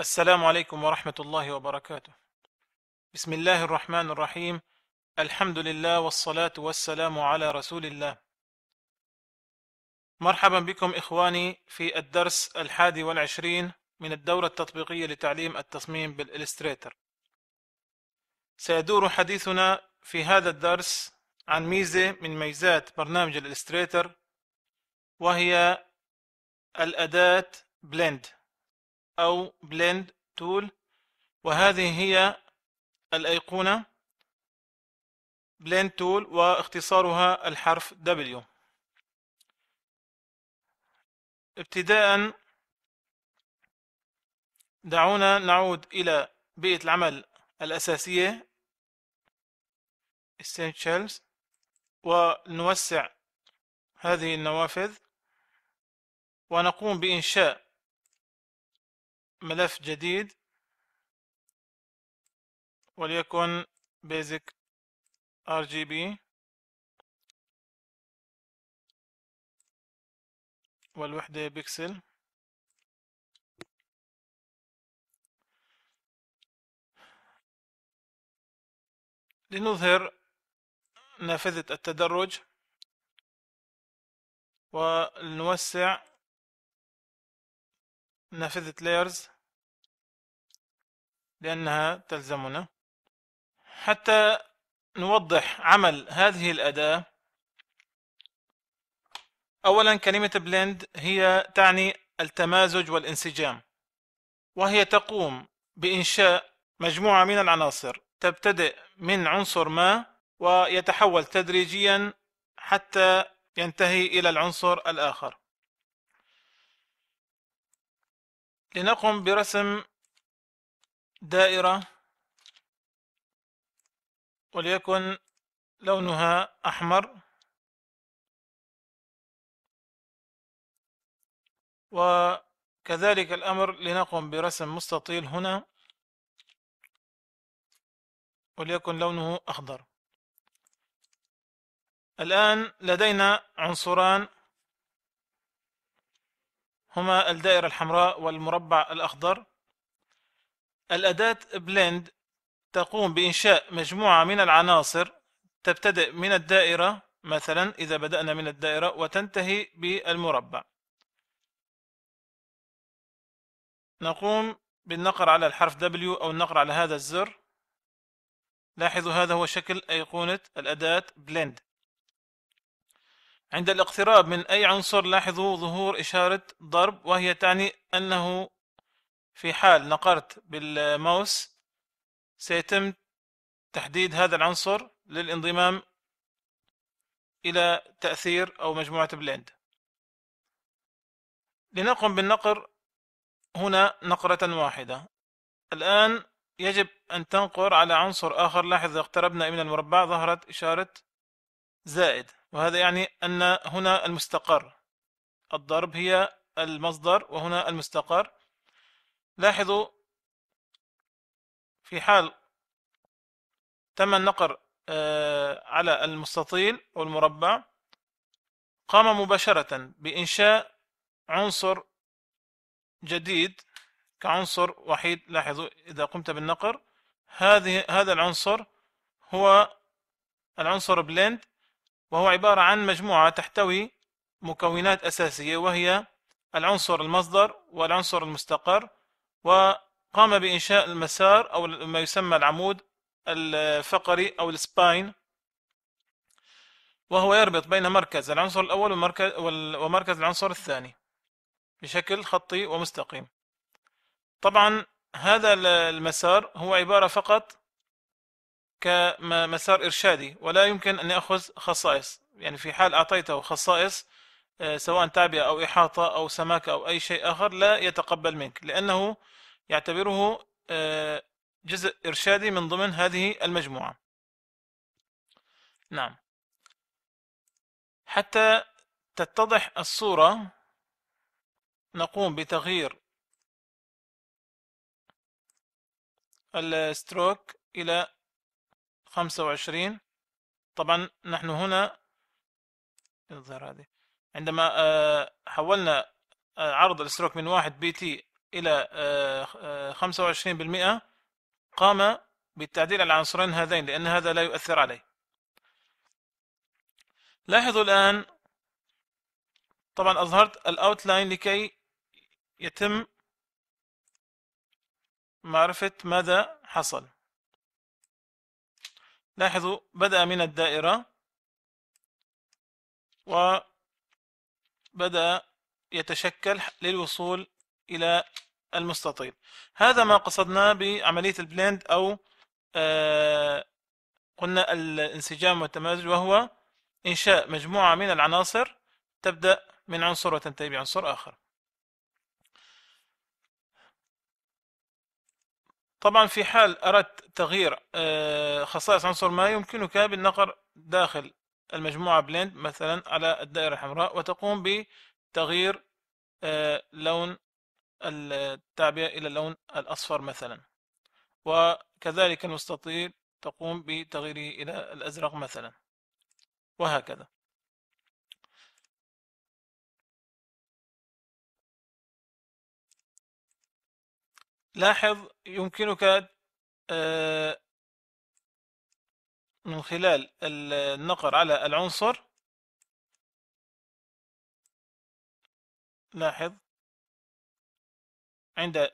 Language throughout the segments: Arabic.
السلام عليكم ورحمة الله وبركاته. بسم الله الرحمن الرحيم الحمد لله والصلاة والسلام على رسول الله. مرحبا بكم إخواني في الدرس الحادي والعشرين من الدورة التطبيقية لتعليم التصميم بالإلستريتر. سيدور حديثنا في هذا الدرس عن ميزة من ميزات برنامج الإلستريتر وهي الأداة بلند أو blend tool وهذه هي الأيقونة blend tool واختصارها الحرف W ابتداء دعونا نعود إلى بيئة العمل الأساسية Essentials ونوسع هذه النوافذ ونقوم بإنشاء ملف جديد وليكن basic RGB والوحدة بكسل لنظهر نافذة التدرج ونوسع نافذة layers لأنها تلزمنا حتى نوضح عمل هذه الأداة أولا كلمة blend هي تعني التمازج والانسجام وهي تقوم بإنشاء مجموعة من العناصر تبتدئ من عنصر ما ويتحول تدريجيا حتى ينتهي إلى العنصر الآخر لنقم برسم دائرة وليكن لونها أحمر وكذلك الأمر لنقم برسم مستطيل هنا وليكن لونه أخضر الآن لدينا عنصران هما الدائرة الحمراء والمربع الأخضر الأداة blend تقوم بإنشاء مجموعة من العناصر تبتدئ من الدائرة مثلا إذا بدأنا من الدائرة وتنتهي بالمربع نقوم بالنقر على الحرف W أو النقر على هذا الزر لاحظوا هذا هو شكل أيقونة الأداة blend عند الاقتراب من أي عنصر لاحظوا ظهور إشارة ضرب وهي تعني أنه في حال نقرت بالماوس سيتم تحديد هذا العنصر للانضمام إلى تأثير أو مجموعة بليند لنقم بالنقر هنا نقرة واحدة الآن يجب أن تنقر على عنصر آخر لاحظ إذا اقتربنا من المربع ظهرت إشارة زائد وهذا يعني أن هنا المستقر الضرب هي المصدر وهنا المستقر لاحظوا في حال تم النقر آه، على المستطيل أو المربع قام مباشرة بإنشاء عنصر جديد كعنصر وحيد لاحظوا إذا قمت بالنقر هذه هذا العنصر هو العنصر بلند وهو عبارة عن مجموعة تحتوي مكونات أساسية وهي العنصر المصدر والعنصر المستقر وقام بإنشاء المسار أو ما يسمى العمود الفقري أو السباين وهو يربط بين مركز العنصر الأول ومركز, العنصر الثاني بشكل خطي ومستقيم طبعا هذا المسار هو عبارة فقط كمسار إرشادي ولا يمكن أن يأخذ خصائص يعني في حال أعطيته خصائص آه، سواء تعبئة أو إحاطة أو سماكة أو أي شيء آخر لا يتقبل منك لأنه يعتبره آه، جزء إرشادي من ضمن هذه المجموعة نعم حتى تتضح الصورة نقوم بتغيير الستروك إلى خمسة وعشرين طبعا نحن هنا الظهر هذه عندما آه، حولنا آه، عرض الاستروك من واحد بي تي إلى آه، خمسة وعشرين بالمئة قام بالتعديل على العنصرين هذين لأن هذا لا يؤثر عليه لاحظوا الآن طبعا أظهرت الأوتلاين لكي يتم معرفة ماذا حصل لاحظوا بدأ من الدائرة وبدأ يتشكل للوصول إلى المستطيل هذا ما قصدناه بعملية البلند أو آه قلنا الانسجام والتمازج وهو إنشاء مجموعة من العناصر تبدأ من عنصر وتنتهي بعنصر آخر طبعا في حال أردت تغيير آه، خصائص عنصر ما يمكنك بالنقر داخل المجموعة بليند مثلا على الدائرة الحمراء وتقوم بتغيير آه، لون التعبئة إلى اللون الأصفر مثلا وكذلك المستطيل تقوم بتغييره إلى الأزرق مثلا وهكذا لاحظ يمكنك آه، من خلال النقر على العنصر لاحظ عند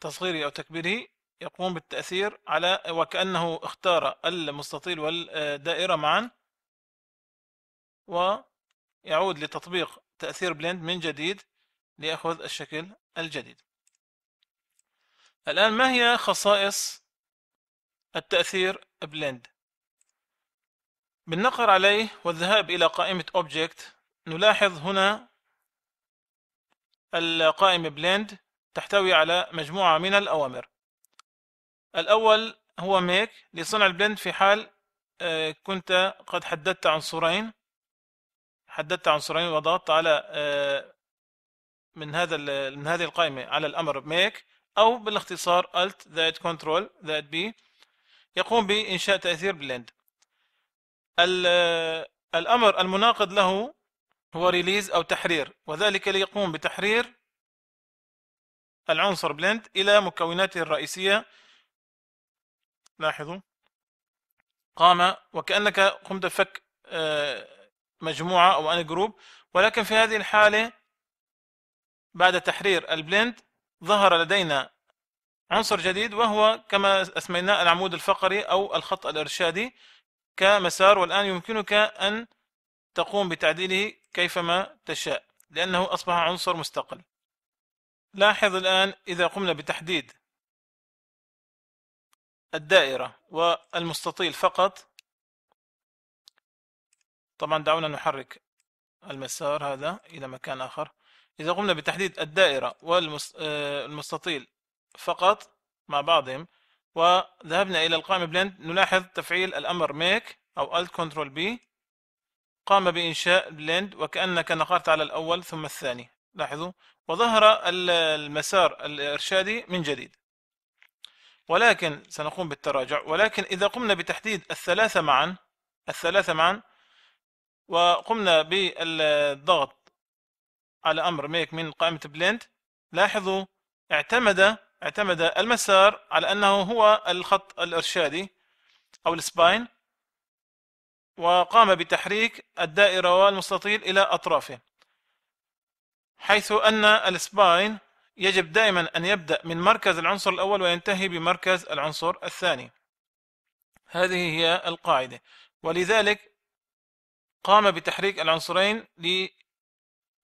تصغيره أو تكبيره يقوم بالتأثير على وكأنه اختار المستطيل والدائرة معا ويعود لتطبيق تأثير بلند من جديد ليأخذ الشكل الجديد الآن ما هي خصائص التأثير بلند بالنقر عليه والذهاب إلى قائمة Object نلاحظ هنا القائمة بلند تحتوي على مجموعة من الأوامر الأول هو Make لصنع البلند في حال آه، كنت قد حددت عنصرين حددت عنصرين وضغطت على آه، من هذا من هذه القائمة على الأمر Make أو بالاختصار Alt that Control that B يقوم بإنشاء تأثير بلند الأمر المناقض له هو ريليز أو تحرير وذلك ليقوم بتحرير العنصر بلند إلى مكوناته الرئيسية لاحظوا قام وكأنك قمت بفك آه، مجموعة أو أن جروب ولكن في هذه الحالة بعد تحرير البلند ظهر لدينا عنصر جديد وهو كما اسميناه العمود الفقري او الخط الارشادي كمسار والان يمكنك ان تقوم بتعديله كيفما تشاء لانه اصبح عنصر مستقل لاحظ الان اذا قمنا بتحديد الدائرة والمستطيل فقط طبعا دعونا نحرك المسار هذا إلى مكان آخر إذا قمنا بتحديد الدائرة والمستطيل آه، فقط مع بعضهم وذهبنا إلى القائمة بلند نلاحظ تفعيل الأمر ميك أو الت كنترول بي قام بإنشاء بلند وكأنك نقرت على الأول ثم الثاني لاحظوا وظهر المسار الإرشادي من جديد ولكن سنقوم بالتراجع ولكن إذا قمنا بتحديد الثلاثة معا الثلاثة معا وقمنا بالضغط على امر ميك من قائمه بلند لاحظوا اعتمد اعتمد المسار على انه هو الخط الارشادي او السباين وقام بتحريك الدائره والمستطيل الى اطرافه حيث ان السباين يجب دائما ان يبدا من مركز العنصر الاول وينتهي بمركز العنصر الثاني هذه هي القاعده ولذلك قام بتحريك العنصرين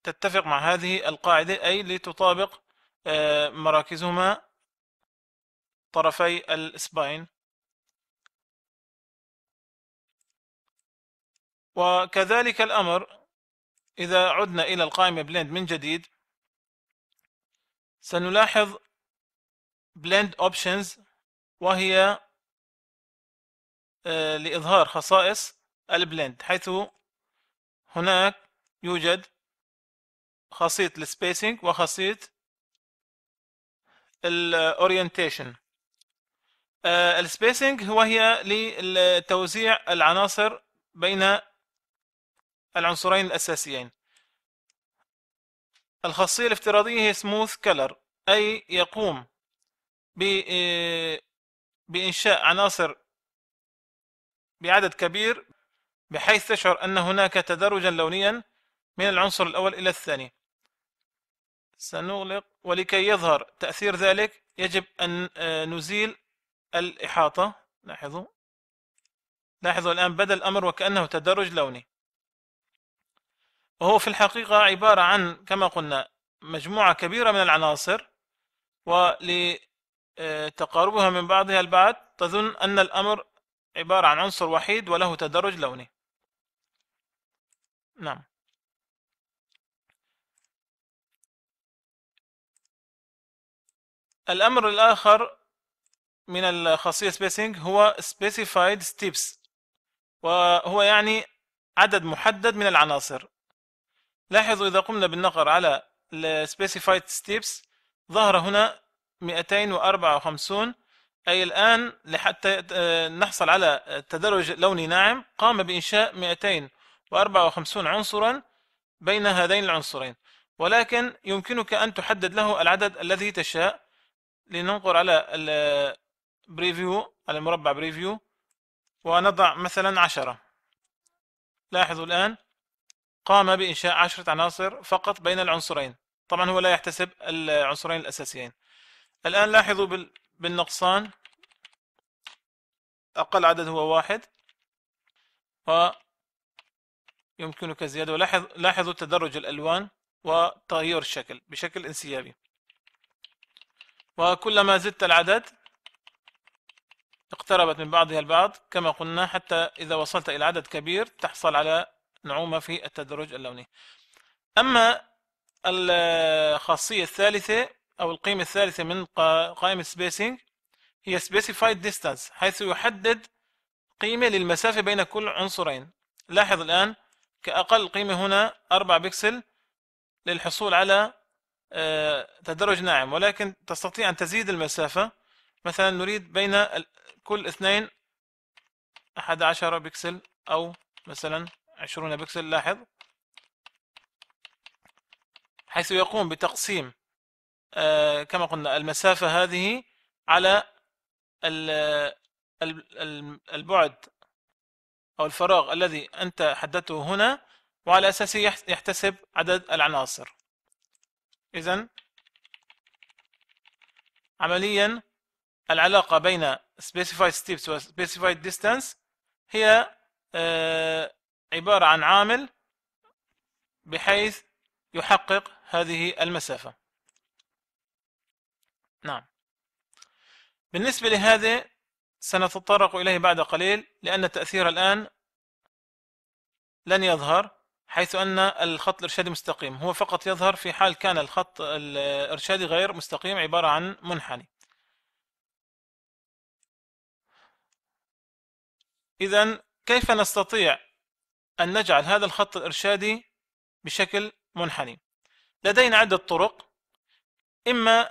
تتفق مع هذه القاعدة أي لتطابق آه، مراكزهما طرفي الاسباين وكذلك الأمر إذا عدنا إلى القائمة بلند من جديد سنلاحظ blend options وهي آه، لإظهار خصائص البلند حيث هناك يوجد خاصية Spacing وخاصية آه، الاورينتيشن السبيسنج هو هي لتوزيع العناصر بين العنصرين الأساسيين الخاصية الافتراضية هي سموث كلر أي يقوم آه، بإنشاء عناصر بعدد كبير بحيث تشعر أن هناك تدرجا لونيا من العنصر الأول إلى الثاني سنغلق ولكي يظهر تأثير ذلك يجب أن آه، نزيل الإحاطة لاحظوا لاحظوا الآن بدأ الأمر وكأنه تدرج لوني وهو في الحقيقة عبارة عن كما قلنا مجموعة كبيرة من العناصر ولتقاربها آه، من بعضها البعض تظن أن الأمر عبارة عن عنصر وحيد وله تدرج لوني نعم الأمر الآخر من الخاصية spacing هو specified steps وهو يعني عدد محدد من العناصر لاحظوا إذا قمنا بالنقر على specified steps ظهر هنا 254 أي الآن لحتى آه، نحصل على تدرج لوني ناعم قام بإنشاء 254 عنصرا بين هذين العنصرين ولكن يمكنك أن تحدد له العدد الذي تشاء لننظر على البريفيو على المربع بريفيو ونضع مثلا عشرة لاحظوا الآن قام بإنشاء عشرة عناصر فقط بين العنصرين طبعا هو لا يحتسب العنصرين الأساسيين الآن لاحظوا بالنقصان أقل عدد هو واحد ويمكنك زيادة ولاحظ لاحظوا تدرج الألوان وتغيير الشكل بشكل انسيابي وكلما زدت العدد اقتربت من بعضها البعض كما قلنا حتى إذا وصلت إلى عدد كبير تحصل على نعومة في التدرج اللوني أما الخاصية الثالثة أو القيمة الثالثة من قائمة spacing هي specified distance حيث يحدد قيمة للمسافة بين كل عنصرين لاحظ الآن كأقل قيمة هنا 4 بكسل للحصول على آه، تدرج ناعم ولكن تستطيع أن تزيد المسافة مثلا نريد بين كل اثنين أحد عشر بكسل أو مثلا عشرون بكسل لاحظ حيث يقوم بتقسيم آه، كما قلنا المسافة هذه على البعد أو الفراغ الذي أنت حددته هنا وعلى أساسه يحتسب عدد العناصر إذا عمليا العلاقة بين specified steps و specified distance هي آه، عبارة عن عامل بحيث يحقق هذه المسافة نعم بالنسبة لهذا سنتطرق إليه بعد قليل لأن التأثير الآن لن يظهر حيث أن الخط الإرشادي مستقيم هو فقط يظهر في حال كان الخط الإرشادي غير مستقيم عبارة عن منحني إذا كيف نستطيع أن نجعل هذا الخط الإرشادي بشكل منحني لدينا عدة طرق إما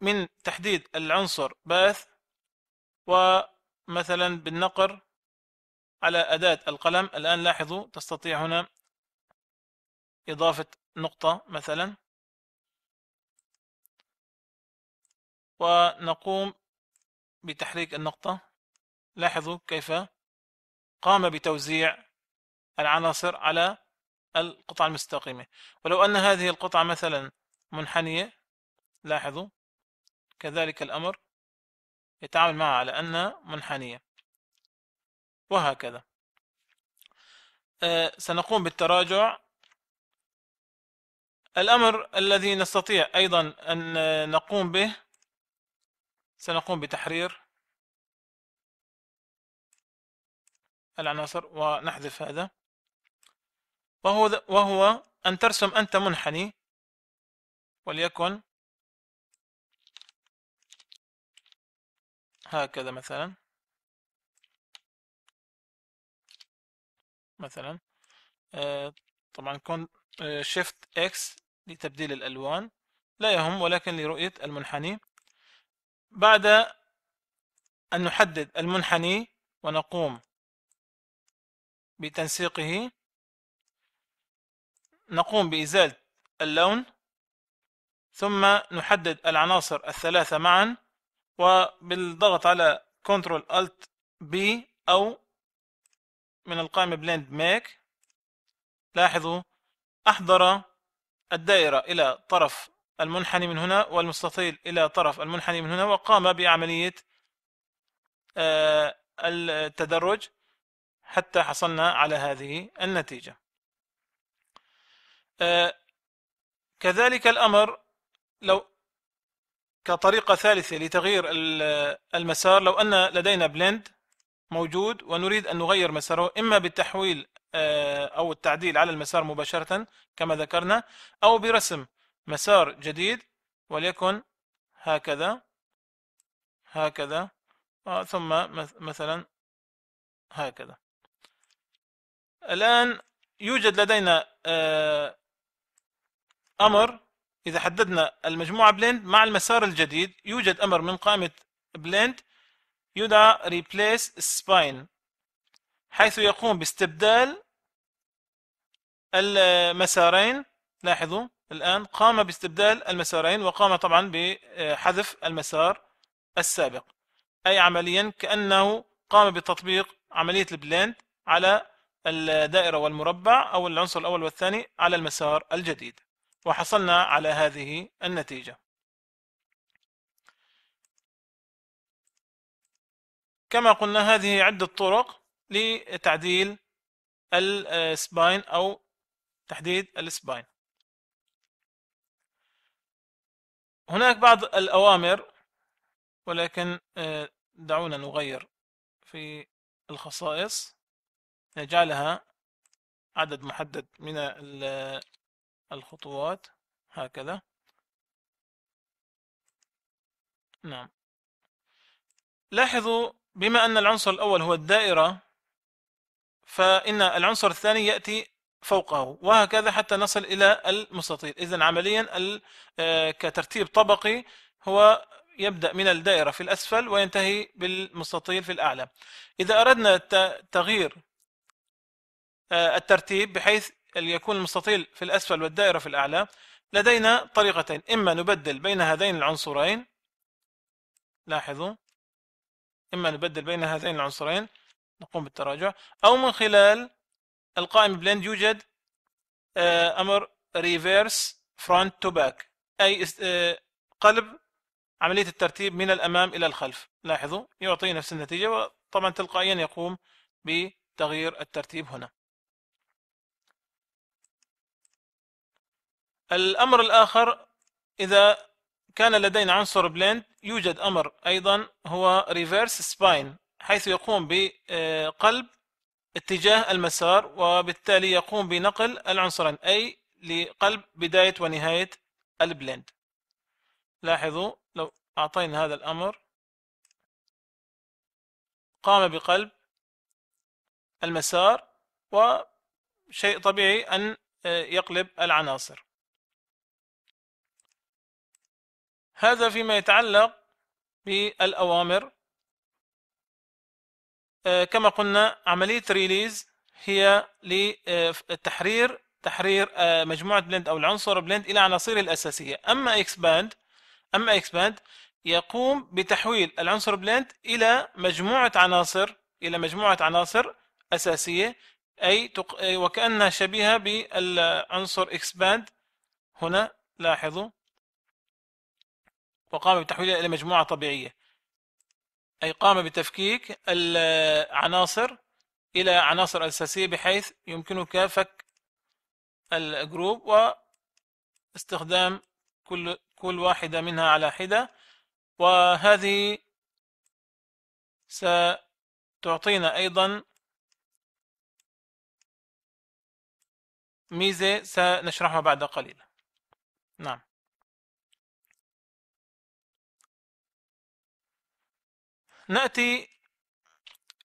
من تحديد العنصر باث ومثلا بالنقر على أداة القلم الآن لاحظوا تستطيع هنا إضافة نقطة مثلا ونقوم بتحريك النقطة لاحظوا كيف قام بتوزيع العناصر على القطعة المستقيمة ولو أن هذه القطعة مثلا منحنية لاحظوا كذلك الأمر يتعامل معها على أنها منحنية وهكذا آه، سنقوم بالتراجع الأمر الذي نستطيع أيضا أن نقوم به سنقوم بتحرير العناصر ونحذف هذا وهو, وهو أن ترسم أنت منحني وليكن هكذا مثلا مثلا آه، طبعا كون شيفت آه، اكس لتبديل الالوان لا يهم ولكن لرؤية المنحني بعد أن نحدد المنحني ونقوم بتنسيقه نقوم بإزالة اللون ثم نحدد العناصر الثلاثة معا وبالضغط على Ctrl Alt B أو من القائمة blend make لاحظوا أحضر الدائرة إلى طرف المنحني من هنا والمستطيل إلى طرف المنحني من هنا وقام بعملية آه، التدرج حتى حصلنا على هذه النتيجة آه، كذلك الأمر لو كطريقة ثالثة لتغيير المسار لو أن لدينا بلند موجود ونريد أن نغير مساره إما بالتحويل آه، أو التعديل على المسار مباشرة كما ذكرنا أو برسم مسار جديد وليكن هكذا هكذا آه، ثم مثلا هكذا الآن يوجد لدينا آه، أمر إذا حددنا المجموعة بليند مع المسار الجديد يوجد أمر من قائمة بليند يدعى replace spine حيث يقوم باستبدال المسارين لاحظوا الآن قام باستبدال المسارين وقام طبعا بحذف المسار السابق أي عمليا كأنه قام بتطبيق عملية البلند على الدائرة والمربع أو العنصر الأول والثاني على المسار الجديد وحصلنا على هذه النتيجة كما قلنا هذه عدة طرق لتعديل السباين أو تحديد السباين هناك بعض الأوامر ولكن آه، دعونا نغير في الخصائص نجعلها عدد محدد من الخطوات هكذا نعم لاحظوا بما أن العنصر الأول هو الدائرة فإن العنصر الثاني يأتي فوقه وهكذا حتى نصل إلى المستطيل إذا عمليا آه، كترتيب طبقي هو يبدأ من الدائرة في الأسفل وينتهي بالمستطيل في الأعلى إذا أردنا تغيير آه، الترتيب بحيث يكون المستطيل في الأسفل والدائرة في الأعلى لدينا طريقتين إما نبدل بين هذين العنصرين لاحظوا إما نبدل بين هذين العنصرين نقوم بالتراجع أو من خلال القائمة بلند يوجد آه، أمر ريفيرس فرونت تو باك أي آه، قلب عملية الترتيب من الأمام إلى الخلف لاحظوا يعطي نفس النتيجة وطبعا تلقائيا يقوم بتغيير الترتيب هنا الأمر الآخر إذا كان لدينا عنصر بلند يوجد امر ايضا هو ريفيرس سباين حيث يقوم بقلب اتجاه المسار وبالتالي يقوم بنقل العنصرين اي لقلب بداية ونهاية البلند لاحظوا لو اعطينا هذا الامر قام بقلب المسار وشيء طبيعي ان يقلب العناصر هذا فيما يتعلق بالأوامر آه، كما قلنا عملية ريليز هي لتحرير تحرير آه، مجموعة بلند أو العنصر بلند إلى عناصره الأساسية أما إكسباند أما إكسباند يقوم بتحويل العنصر بلند إلى مجموعة عناصر إلى مجموعة عناصر أساسية أي وكأنها شبيهة بالعنصر إكسباند هنا لاحظوا وقام بتحويلها إلى مجموعة طبيعية أي قام بتفكيك العناصر إلى عناصر أساسية بحيث يمكنك فك الجروب واستخدام كل كل واحدة منها على حدة وهذه ستعطينا أيضا ميزة سنشرحها بعد قليل نعم نأتي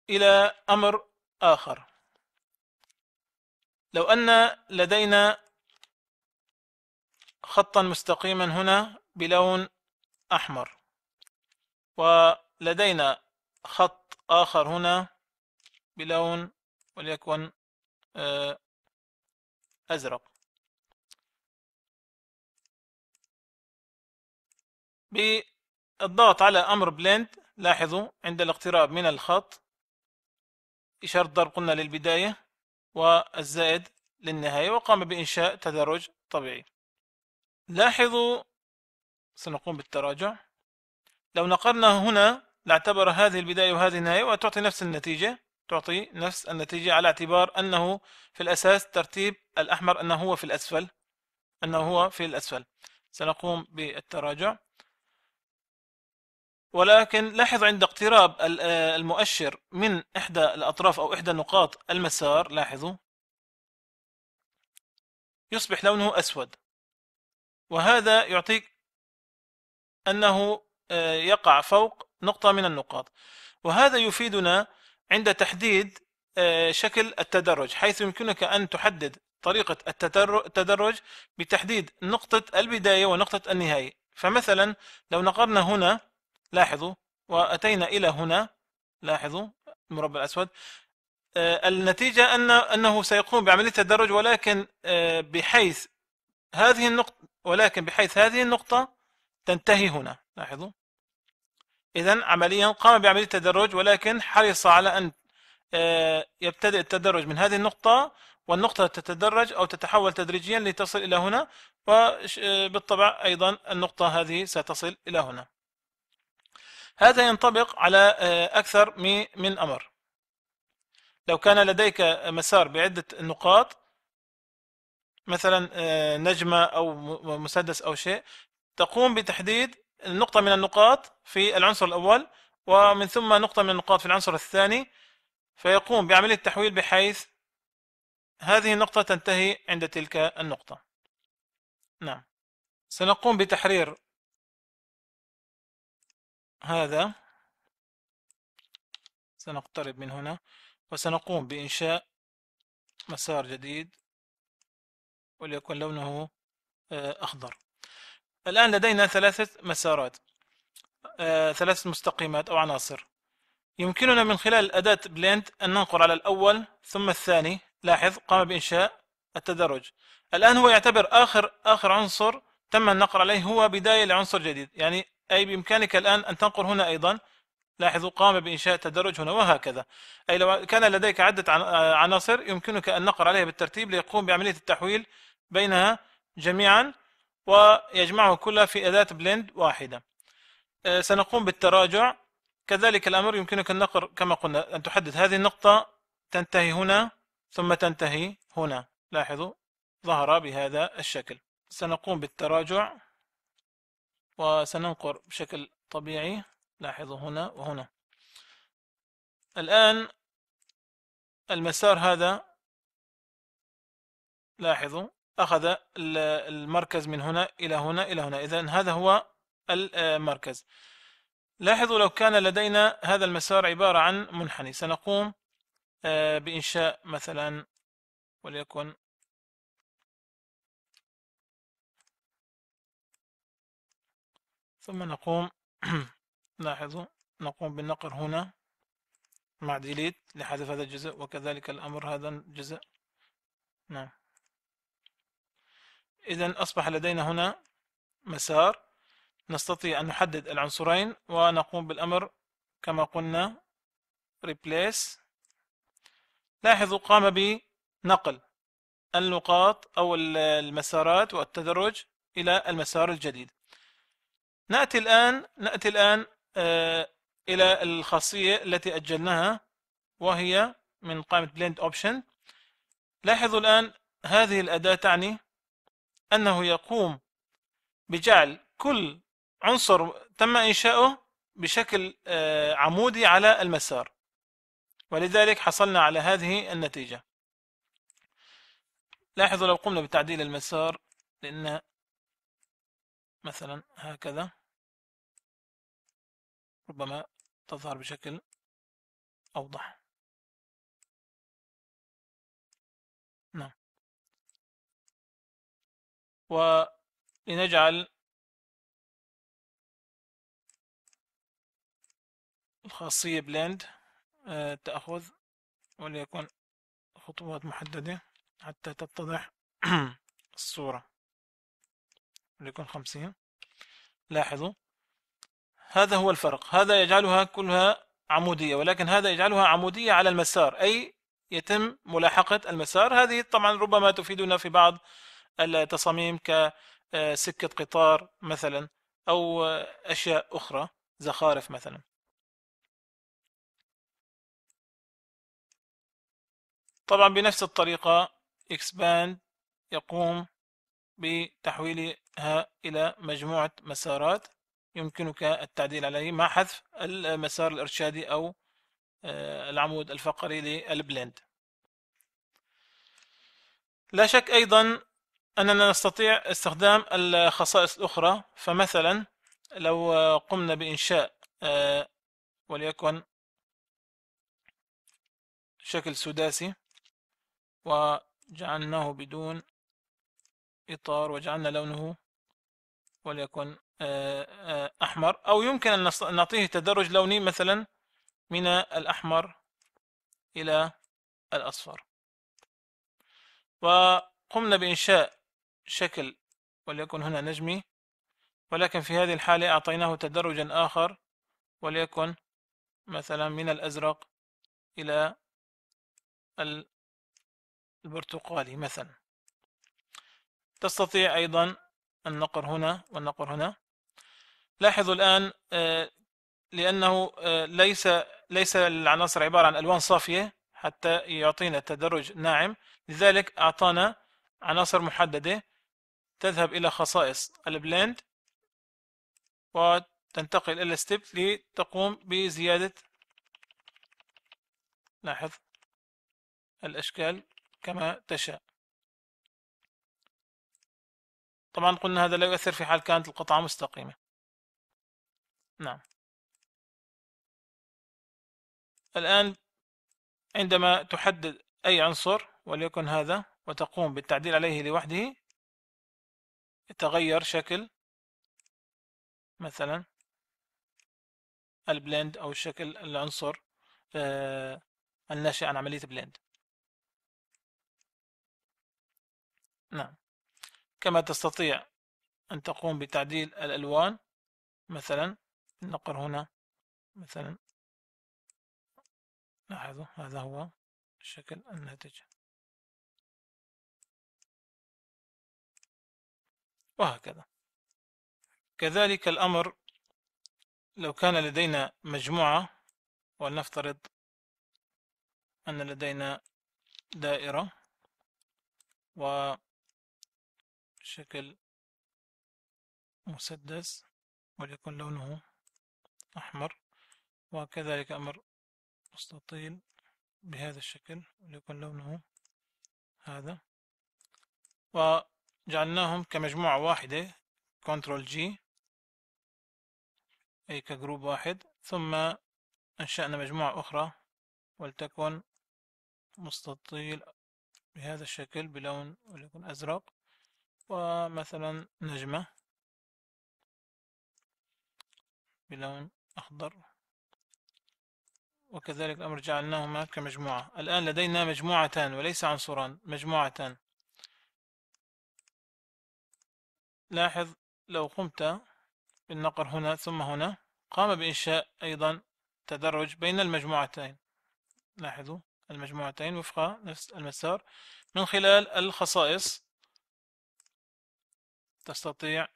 إلى أمر آخر لو أن لدينا خطا مستقيما هنا بلون أحمر ولدينا خط آخر هنا بلون وليكن آه، أزرق بالضغط على أمر بلند لاحظوا عند الاقتراب من الخط إشارة ضرب قلنا للبداية والزائد للنهاية وقام بإنشاء تدرج طبيعي لاحظوا سنقوم بالتراجع لو نقرنا هنا لاعتبر هذه البداية وهذه النهاية وتعطي نفس النتيجة تعطي نفس النتيجة على اعتبار أنه في الأساس ترتيب الأحمر أنه هو في الأسفل أنه هو في الأسفل سنقوم بالتراجع ولكن لاحظ عند اقتراب آه، المؤشر من إحدى الأطراف أو إحدى نقاط المسار لاحظوا يصبح لونه أسود وهذا يعطيك أنه آه، يقع فوق نقطة من النقاط وهذا يفيدنا عند تحديد آه، شكل التدرج حيث يمكنك أن تحدد طريقة التدرج بتحديد نقطة البداية ونقطة النهاية فمثلا لو نقرنا هنا لاحظوا وأتينا إلى هنا لاحظوا المربع الأسود آه، النتيجة أن أنه سيقوم بعملية تدرج ولكن آه، بحيث هذه النقطة ولكن بحيث هذه النقطة تنتهي هنا لاحظوا إذا عمليا قام بعملية تدرج ولكن حرص على أن آه، يبتدئ التدرج من هذه النقطة والنقطة تتدرج أو تتحول تدريجيا لتصل إلى هنا وبالطبع أيضا النقطة هذه ستصل إلى هنا هذا ينطبق على آه، أكثر من أمر لو كان لديك مسار بعدة نقاط مثلا آه، نجمة أو مسدس أو شيء تقوم بتحديد نقطة من النقاط في العنصر الأول ومن ثم نقطة من النقاط في العنصر الثاني فيقوم بعملية تحويل بحيث هذه النقطة تنتهي عند تلك النقطة نعم سنقوم بتحرير هذا سنقترب من هنا وسنقوم بإنشاء مسار جديد وليكن لونه آه، أخضر الآن لدينا ثلاثة مسارات آه، ثلاثة مستقيمات أو عناصر يمكننا من خلال أداة بليند أن ننقر على الأول ثم الثاني لاحظ قام بإنشاء التدرج الآن هو يعتبر آخر آخر عنصر تم النقر عليه هو بداية لعنصر جديد يعني أي بإمكانك الآن أن تنقل هنا أيضا لاحظوا قام بإنشاء تدرج هنا وهكذا أي لو كان لديك عدة آه، عناصر يمكنك أن نقر عليها بالترتيب ليقوم بعملية التحويل بينها جميعا ويجمعه كلها في أداة بلند واحدة آه، سنقوم بالتراجع كذلك الأمر يمكنك النقر كما قلنا أن تحدد هذه النقطة تنتهي هنا ثم تنتهي هنا لاحظوا ظهر بهذا الشكل سنقوم بالتراجع وسننقر بشكل طبيعي لاحظوا هنا وهنا الآن المسار هذا لاحظوا أخذ المركز من هنا إلى هنا إلى هنا إذا هذا هو المركز لاحظوا لو كان لدينا هذا المسار عبارة عن منحني سنقوم آه، بإنشاء مثلا وليكن ثم نقوم لاحظوا نقوم بالنقر هنا مع ديليت لحذف هذا الجزء وكذلك الأمر هذا الجزء نعم إذا أصبح لدينا هنا مسار نستطيع أن نحدد العنصرين ونقوم بالأمر كما قلنا replace لاحظوا قام بنقل النقاط أو المسارات والتدرج إلى المسار الجديد نأتي الآن نأتي الآن آه، إلى الخاصية التي أجلناها وهي من قائمة blend option لاحظوا الآن هذه الأداة تعني أنه يقوم بجعل كل عنصر تم إنشاؤه بشكل آه، عمودي على المسار ولذلك حصلنا على هذه النتيجة لاحظوا لو قمنا بتعديل المسار لأن مثلا هكذا ربما تظهر بشكل أوضح نعم ولنجعل الخاصية بلند آه، تأخذ وليكن خطوات محددة حتى تتضح الصورة وليكن خمسين لاحظوا هذا هو الفرق هذا يجعلها كلها عمودية ولكن هذا يجعلها عمودية على المسار أي يتم ملاحقة المسار هذه طبعا ربما تفيدنا في بعض التصاميم كسكة آه، قطار مثلا أو آه، أشياء أخرى زخارف مثلا طبعا بنفس الطريقة expand يقوم بتحويلها إلى مجموعة مسارات يمكنك التعديل عليه مع حذف المسار الإرشادي أو آه، العمود الفقري للبلند لا شك أيضا أننا نستطيع استخدام الخصائص الأخرى فمثلا لو قمنا بإنشاء آه، وليكن شكل سداسي وجعلناه بدون إطار وجعلنا لونه وليكن آه، آه، أحمر أو يمكن أن نعطيه تدرج لوني مثلا من الأحمر إلى الأصفر وقمنا بإنشاء شكل وليكن هنا نجمي ولكن في هذه الحالة أعطيناه تدرجا آخر وليكن مثلا من الأزرق إلى البرتقالي مثلا تستطيع أيضا النقر هنا والنقر هنا لاحظوا الآن آه، لأنه آه، ليس ليس العناصر عبارة عن ألوان صافية حتى يعطينا تدرج ناعم لذلك أعطانا عناصر محددة تذهب إلى خصائص البلند وتنتقل إلى ستيب لتقوم بزيادة لاحظ الأشكال كما تشاء طبعا قلنا هذا لا يؤثر في حال كانت القطعة مستقيمة نعم الآن عندما تحدد أي عنصر وليكن هذا وتقوم بالتعديل عليه لوحده يتغير شكل مثلا البلند أو شكل العنصر آه، الناشئ عن عملية بلند نعم كما تستطيع أن تقوم بتعديل الألوان مثلا نقر هنا مثلا لاحظوا هذا هو شكل الناتج وهكذا كذلك الأمر لو كان لدينا مجموعة ولنفترض أن لدينا دائرة و شكل مسدس وليكن لونه أحمر وكذلك أمر مستطيل بهذا الشكل وليكن لونه هذا وجعلناهم كمجموعة واحدة Ctrl G أي كجروب واحد ثم أنشأنا مجموعة أخرى ولتكن مستطيل بهذا الشكل بلون وليكن أزرق ومثلا نجمة بلون أخضر وكذلك الأمر جعلناهما كمجموعة الآن لدينا مجموعتان وليس عنصران مجموعتان لاحظ لو قمت بالنقر هنا ثم هنا قام بإنشاء أيضا تدرج بين المجموعتين لاحظوا المجموعتين وفق نفس المسار من خلال الخصائص تستطيع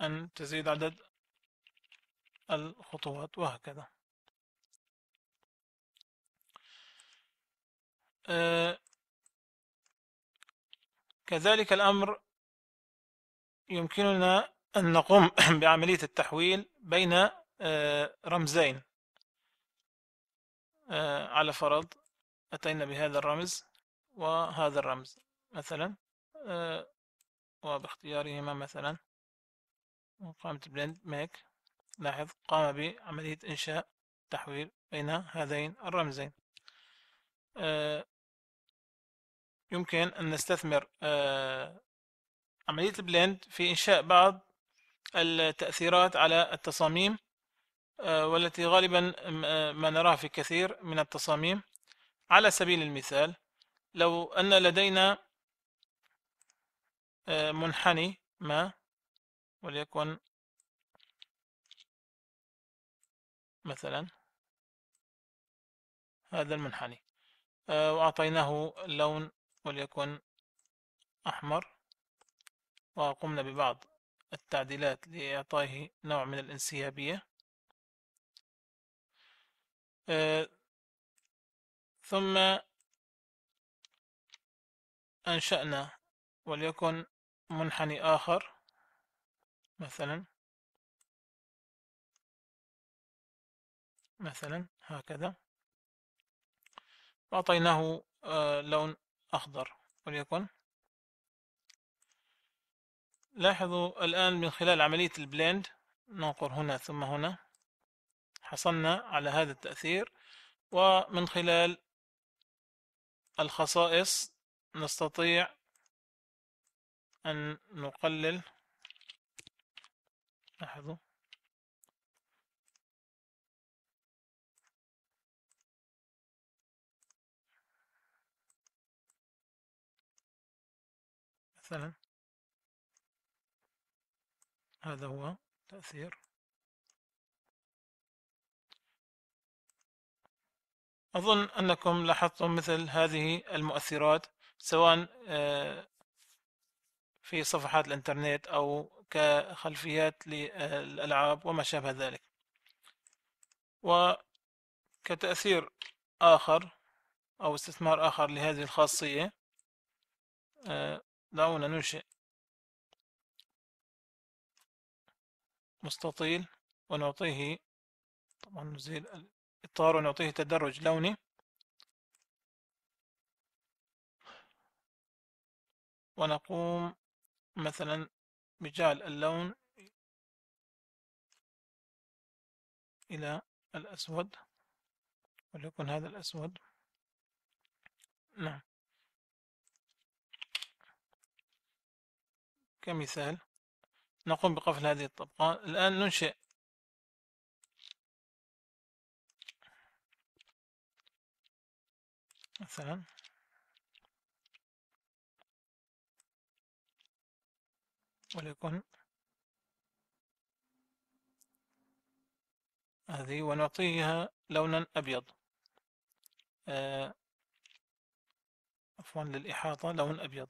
أن تزيد عدد الخطوات وهكذا آه، كذلك الأمر يمكننا أن نقوم بعملية التحويل بين آه، رمزين آه، على فرض أتينا بهذا الرمز وهذا الرمز مثلا وباختيارهما مثلا وقامت بلند ميك لاحظ قام بعملية إنشاء تحويل بين هذين الرمزين آه، يمكن أن نستثمر آه، عملية البلند في إنشاء بعض التأثيرات على التصاميم آه، والتي غالبا ما نراها في كثير من التصاميم على سبيل المثال لو أن لدينا آه، منحني ما وليكن مثلا هذا المنحني آه، وأعطيناه لون وليكن أحمر وقمنا ببعض التعديلات لإعطائه نوع من الانسيابية آه، ثم أنشأنا وليكن منحني آخر مثلا مثلا هكذا وأعطيناه آه، لون أخضر وليكن لاحظوا الآن من خلال عملية البلند ننقر هنا ثم هنا حصلنا على هذا التأثير ومن خلال الخصائص نستطيع أن نقلل لاحظوا مثلا هذا هو تأثير أظن أنكم لاحظتم مثل هذه المؤثرات سواء آه، في صفحات الإنترنت أو كخلفيات للألعاب وما شابه ذلك وكتأثير آخر أو استثمار آخر لهذه الخاصية آه، دعونا ننشئ مستطيل ونعطيه طبعا نزيل الإطار ونعطيه تدرج لوني ونقوم مثلا مجال اللون إلى الأسود وليكن هذا الأسود نعم كمثال نقوم بقفل هذه الطبقة الآن ننشئ مثلا وليكن هذه ونعطيها لونا أبيض آه، عفوا للإحاطة لون أبيض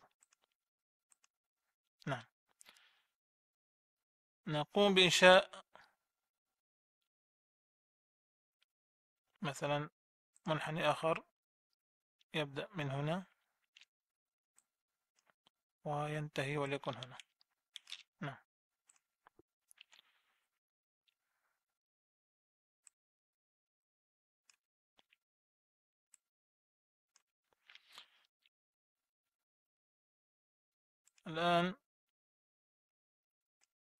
نعم نقوم بإنشاء مثلا منحني آخر يبدأ من هنا وينتهي وليكن هنا الآن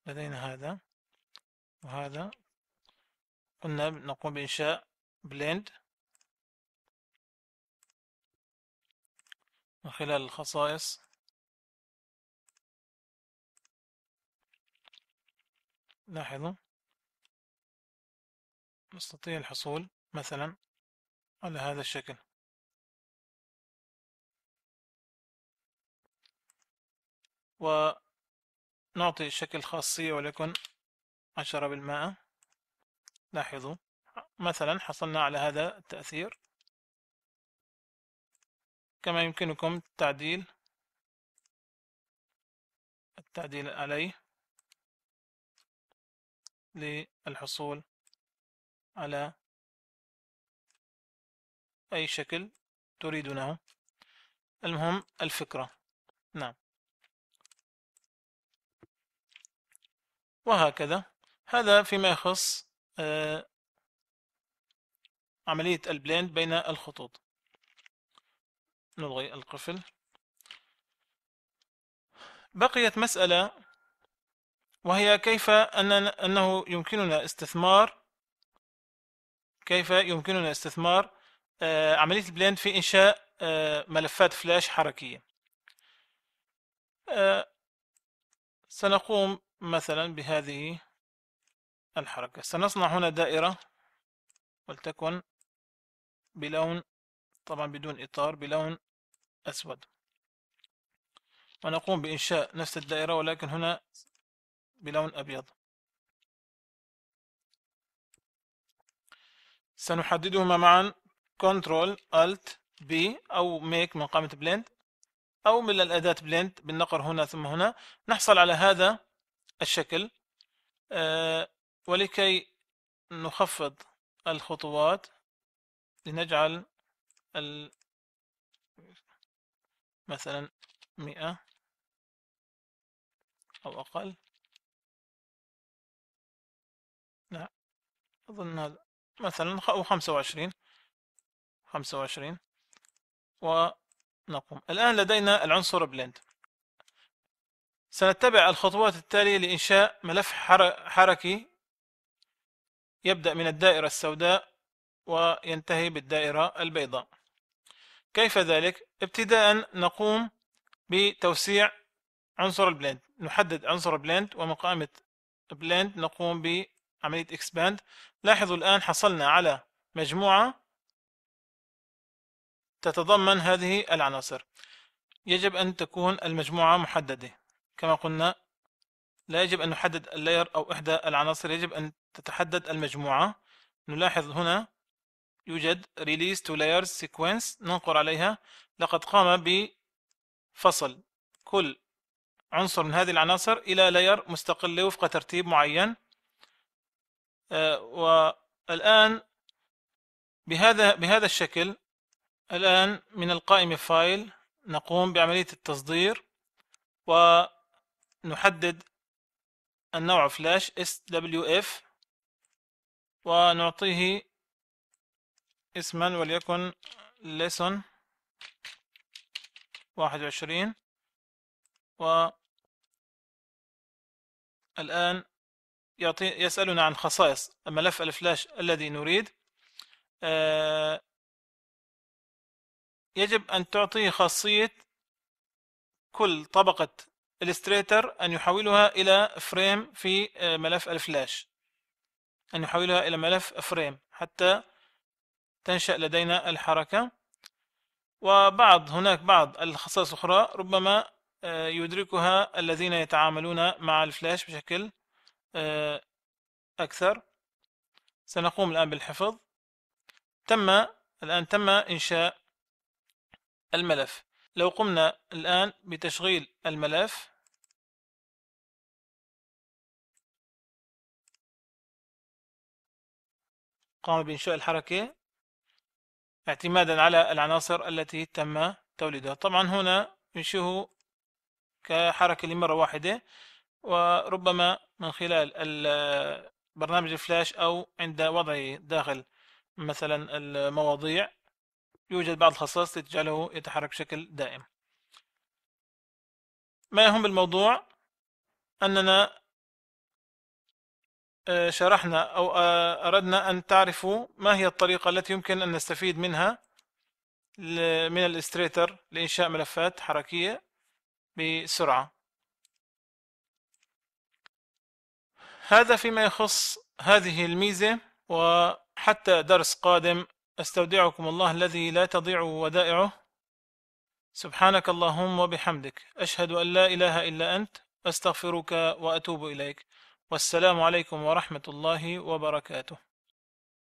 لدينا هذا وهذا قلنا نقوم بإنشاء blend من خلال الخصائص لاحظوا نستطيع الحصول مثلا على هذا الشكل ونعطي شكل خاصية ولكن عشرة بالمائة لاحظوا مثلا حصلنا على هذا التأثير كما يمكنكم التعديل التعديل عليه للحصول على أي شكل تريدونه المهم الفكرة نعم وهكذا هذا فيما يخص آه، عملية البلند بين الخطوط نلغي القفل بقيت مسألة وهي كيف أننا أنه يمكننا استثمار كيف يمكننا استثمار آه، عملية البلند في إنشاء آه، ملفات فلاش حركية سنقوم مثلا بهذه الحركة سنصنع هنا دائرة ولتكن بلون طبعا بدون إطار بلون أسود ونقوم بإنشاء نفس الدائرة ولكن هنا بلون أبيض سنحددهما معا Ctrl Alt B أو Make من قائمة Blend أو من الأداة Blend بالنقر هنا ثم هنا نحصل على هذا الشكل آه، ولكي نخفض الخطوات لنجعل مثلا مئة أو أقل لا أظن هذا مثلا أو خمسة وعشرين خمسة وعشرين ونقوم الآن لدينا العنصر بلند سنتبع الخطوات التالية لإنشاء ملف حركي يبدأ من الدائرة السوداء وينتهي بالدائرة البيضاء كيف ذلك؟ ابتداء نقوم بتوسيع عنصر البلند نحدد عنصر البلند ومقامة البلند نقوم بعملية اكسباند لاحظوا الآن حصلنا على مجموعة تتضمن هذه العناصر يجب أن تكون المجموعة محددة كما قلنا لا يجب أن نحدد اللاير أو إحدى العناصر يجب أن تتحدد المجموعة نلاحظ هنا يوجد release to layers sequence ننقر عليها لقد قام بفصل كل عنصر من هذه العناصر إلى لاير مستقل وفق ترتيب معين آه، والآن بهذا بهذا الشكل الآن من القائمة فايل نقوم بعملية التصدير و نحدد النوع فلاش SWF ونعطيه اسما وليكن lesson 21 و الآن يعطي يسألنا عن خصائص ملف الفلاش الذي نريد آه، يجب أن تعطيه خاصية كل طبقة إلستريتر أن يحولها إلى فريم في آه، ملف الفلاش أن يحولها إلى ملف فريم حتى تنشأ لدينا الحركة وبعض هناك بعض الخصائص الأخرى ربما آه، يدركها الذين يتعاملون مع الفلاش بشكل آه، أكثر سنقوم الآن بالحفظ تم الآن تم إنشاء الملف لو قمنا الآن بتشغيل الملف قام بإنشاء الحركة اعتمادا على العناصر التي تم توليدها طبعا هنا ينشئه كحركة لمرة واحدة وربما من خلال برنامج الفلاش أو عند وضعه داخل مثلا المواضيع يوجد بعض الخصائص تجعله يتحرك بشكل دائم ما يهم بالموضوع أننا آه، شرحنا أو آه، أردنا أن تعرفوا ما هي الطريقة التي يمكن أن نستفيد منها من الإستريتر لإنشاء ملفات حركية بسرعة هذا فيما يخص هذه الميزة وحتى درس قادم استودعكم الله الذي لا تضيع ودائعه سبحانك اللهم وبحمدك اشهد ان لا اله الا انت استغفرك واتوب اليك والسلام عليكم ورحمه الله وبركاته